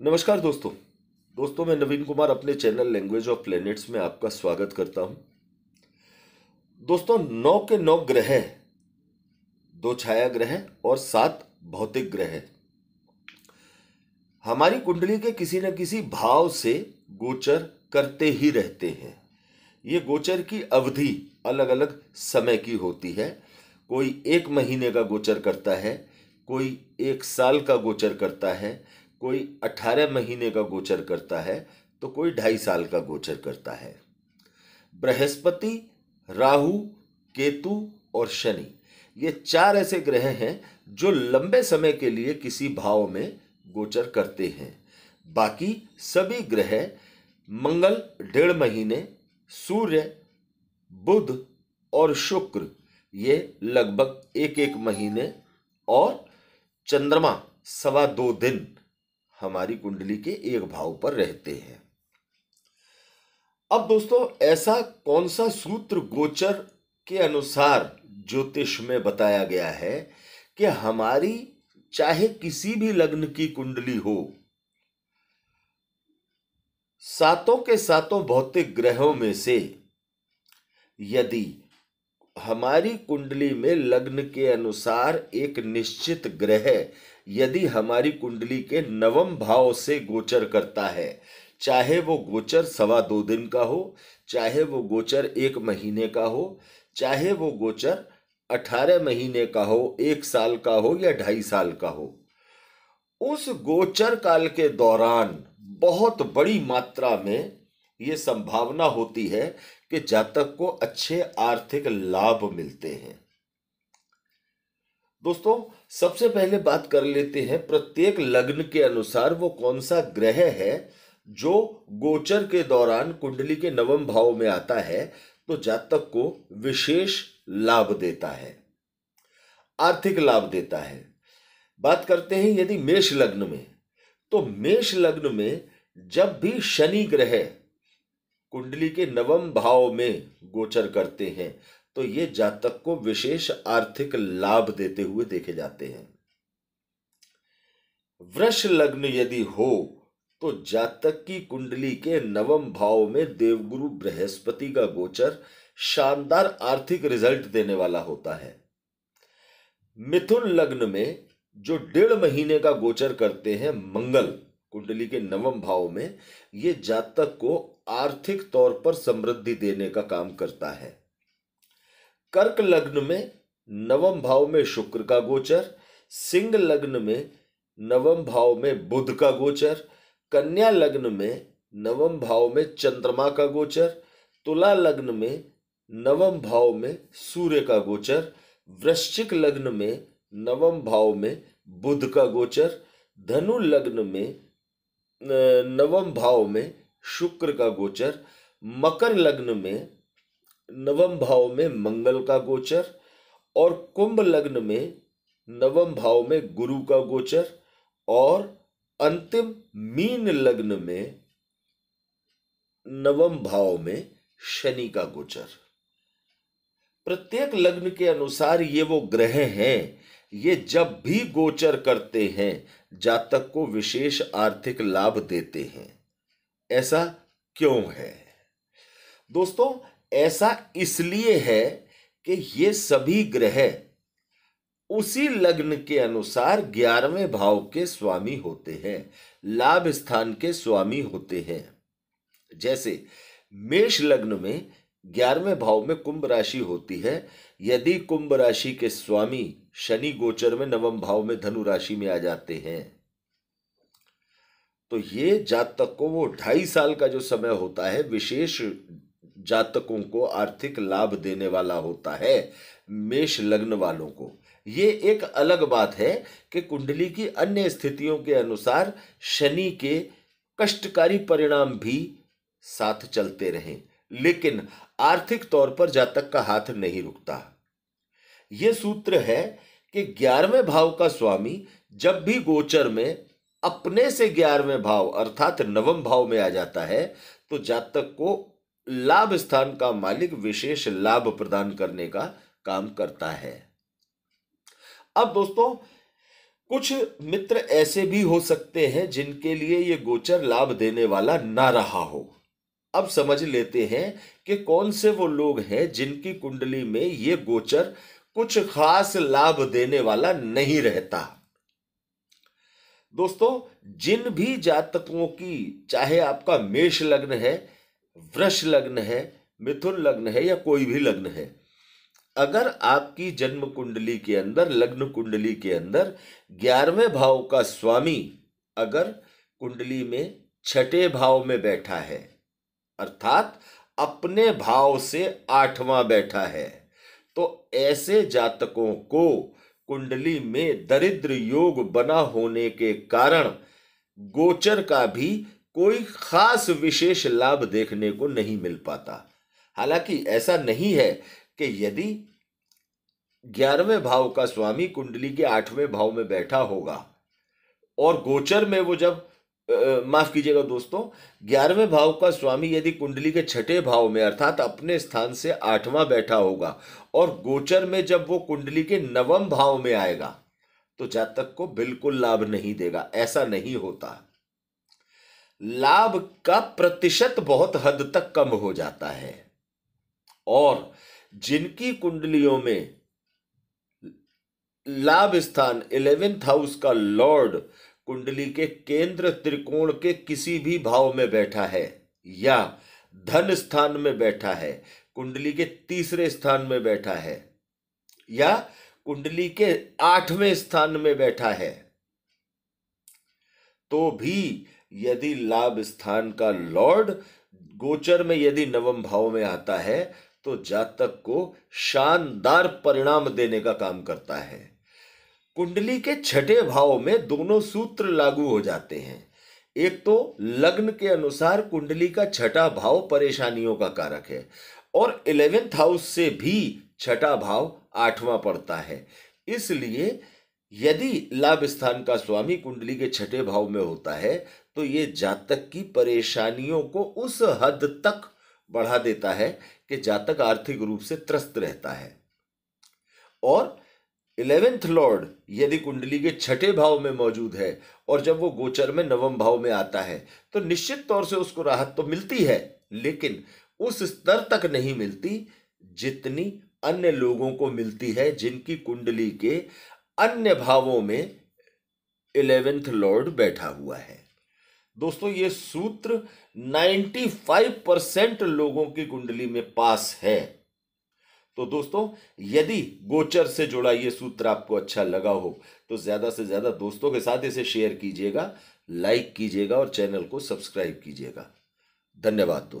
नमस्कार दोस्तों दोस्तों मैं नवीन कुमार अपने चैनल लैंग्वेज ऑफ प्लैनेट्स में आपका स्वागत करता हूं दोस्तों नौ के नौ ग्रह दो छाया ग्रह और सात भौतिक ग्रह हमारी कुंडली के किसी न किसी भाव से गोचर करते ही रहते हैं ये गोचर की अवधि अलग अलग समय की होती है कोई एक महीने का गोचर करता है कोई एक साल का गोचर करता है कोई अठारह महीने का गोचर करता है तो कोई ढाई साल का गोचर करता है बृहस्पति राहु केतु और शनि ये चार ऐसे ग्रह हैं जो लंबे समय के लिए किसी भाव में गोचर करते हैं बाकी सभी ग्रह मंगल डेढ़ महीने सूर्य बुध और शुक्र ये लगभग एक एक महीने और चंद्रमा सवा दो दिन हमारी कुंडली के एक भाव पर रहते हैं अब दोस्तों ऐसा कौन सा सूत्र गोचर के अनुसार ज्योतिष में बताया गया है कि हमारी चाहे किसी भी लग्न की कुंडली हो सातों के सातों भौतिक ग्रहों में से यदि हमारी कुंडली में लग्न के अनुसार एक निश्चित ग्रह यदि हमारी कुंडली के नवम भाव से गोचर करता है चाहे वो गोचर सवा दो दिन का हो चाहे वो गोचर एक महीने का हो चाहे वो गोचर अठारह महीने का हो एक साल का हो या ढाई साल का हो उस गोचर काल के दौरान बहुत बड़ी मात्रा में ये संभावना होती है कि जातक को अच्छे आर्थिक लाभ मिलते हैं दोस्तों सबसे पहले बात कर लेते हैं प्रत्येक लग्न के अनुसार वो कौन सा ग्रह है जो गोचर के दौरान कुंडली के नवम भाव में आता है तो जातक को विशेष लाभ देता है आर्थिक लाभ देता है बात करते हैं यदि मेष लग्न में तो मेष लग्न में जब भी शनि ग्रह कुंडली के नवम भाव में गोचर करते हैं तो ये जातक को विशेष आर्थिक लाभ देते हुए देखे जाते हैं वृक्ष लग्न यदि हो तो जातक की कुंडली के नवम भाव में देवगुरु बृहस्पति का गोचर शानदार आर्थिक रिजल्ट देने वाला होता है मिथुन लग्न में जो डेढ़ महीने का गोचर करते हैं मंगल कुंडली के नवम भाव में ये जातक को आर्थिक तौर पर समृद्धि देने का काम करता है कर्क लग्न में नवम भाव में शुक्र का गोचर सिंह लग्न में नवम भाव में बुध का गोचर कन्या लग्न में नवम भाव में चंद्रमा का गोचर तुला लग्न में नवम भाव में सूर्य का गोचर वृश्चिक लग्न में नवम भाव में बुध का गोचर धनु लग्न में नवम भाव में शुक्र का गोचर मकर लग्न में नवम भाव में मंगल का गोचर और कुंभ लग्न में नवम भाव में गुरु का गोचर और अंतिम मीन लग्न में नवम भाव में शनि का गोचर प्रत्येक लग्न के अनुसार ये वो ग्रह हैं ये जब भी गोचर करते हैं जातक को विशेष आर्थिक लाभ देते हैं ऐसा क्यों है दोस्तों ऐसा इसलिए है कि ये सभी ग्रह उसी लग्न के अनुसार ग्यारहवें भाव के स्वामी होते हैं लाभ स्थान के स्वामी होते हैं जैसे मेष लग्न में ग्यारहवें भाव में कुंभ राशि होती है यदि कुंभ राशि के स्वामी शनि गोचर में नवम भाव में धनु राशि में आ जाते हैं तो ये जातक को वो ढाई साल का जो समय होता है विशेष जातकों को आर्थिक लाभ देने वाला होता है मेष लग्न वालों को ये एक अलग बात है कि कुंडली की अन्य स्थितियों के अनुसार शनि के कष्टकारी परिणाम भी साथ चलते रहें लेकिन आर्थिक तौर पर जातक का हाथ नहीं रुकता यह सूत्र है कि ग्यारहवें भाव का स्वामी जब भी गोचर में अपने से ग्यारहवें भाव अर्थात नवम भाव में आ जाता है तो जातक को लाभ स्थान का मालिक विशेष लाभ प्रदान करने का काम करता है अब दोस्तों कुछ मित्र ऐसे भी हो सकते हैं जिनके लिए ये गोचर लाभ देने वाला ना रहा हो अब समझ लेते हैं कि कौन से वो लोग हैं जिनकी कुंडली में ये गोचर कुछ खास लाभ देने वाला नहीं रहता दोस्तों जिन भी जातकों की चाहे आपका मेष लग्न है वृष लग्न है मिथुन लग्न है या कोई भी लग्न है अगर आपकी जन्म कुंडली के अंदर लग्न कुंडली के अंदर ग्यारहवें भाव का स्वामी अगर कुंडली में छठे भाव में बैठा है अर्थात अपने भाव से आठवां बैठा है तो ऐसे जातकों को कुंडली में दरिद्र योग बना होने के कारण गोचर का भी कोई खास विशेष लाभ देखने को नहीं मिल पाता हालांकि ऐसा नहीं है कि यदि ग्यारहवें भाव का स्वामी कुंडली के आठवें भाव में बैठा होगा और गोचर में वो जब माफ कीजिएगा दोस्तों ग्यारहवें भाव का स्वामी यदि कुंडली के छठे भाव में अर्थात अपने स्थान से आठवां बैठा होगा और गोचर में जब वो कुंडली के नवम भाव में आएगा तो जातक को बिल्कुल लाभ नहीं देगा ऐसा नहीं होता लाभ का प्रतिशत बहुत हद तक कम हो जाता है और जिनकी कुंडलियों में लाभ स्थान इलेवेंथ हाउस का लॉर्ड कुंडली के केंद्र त्रिकोण के किसी भी भाव में बैठा है या धन स्थान में बैठा है कुंडली के तीसरे स्थान में बैठा है या कुंडली के आठवें स्थान में बैठा है तो भी यदि लाभ स्थान का लॉर्ड गोचर में यदि नवम भाव में आता है तो जातक को शानदार परिणाम देने का काम करता है कुंडली के छठे भाव में दोनों सूत्र लागू हो जाते हैं एक तो लग्न के अनुसार कुंडली का छठा भाव परेशानियों का कारक है और इलेवेंथ हाउस से भी छठा भाव आठवां पड़ता है इसलिए यदि लाभ स्थान का स्वामी कुंडली के छठे भाव में होता है तो ये जातक की परेशानियों को उस हद तक बढ़ा देता है कि जातक आर्थिक रूप से त्रस्त रहता है और इलेवेंथ लॉर्ड यदि कुंडली के छठे भाव में मौजूद है और जब वो गोचर में नवम भाव में आता है तो निश्चित तौर से उसको राहत तो मिलती है लेकिन उस स्तर तक नहीं मिलती जितनी अन्य लोगों को मिलती है जिनकी कुंडली के अन्य भावों में इलेवेंथ लॉर्ड बैठा हुआ है दोस्तों ये सूत्र 95 परसेंट लोगों की कुंडली में पास है तो दोस्तों यदि गोचर से जुड़ा ये सूत्र आपको अच्छा लगा हो तो ज़्यादा से ज़्यादा दोस्तों के साथ इसे शेयर कीजिएगा लाइक कीजिएगा और चैनल को सब्सक्राइब कीजिएगा धन्यवाद दोस्तों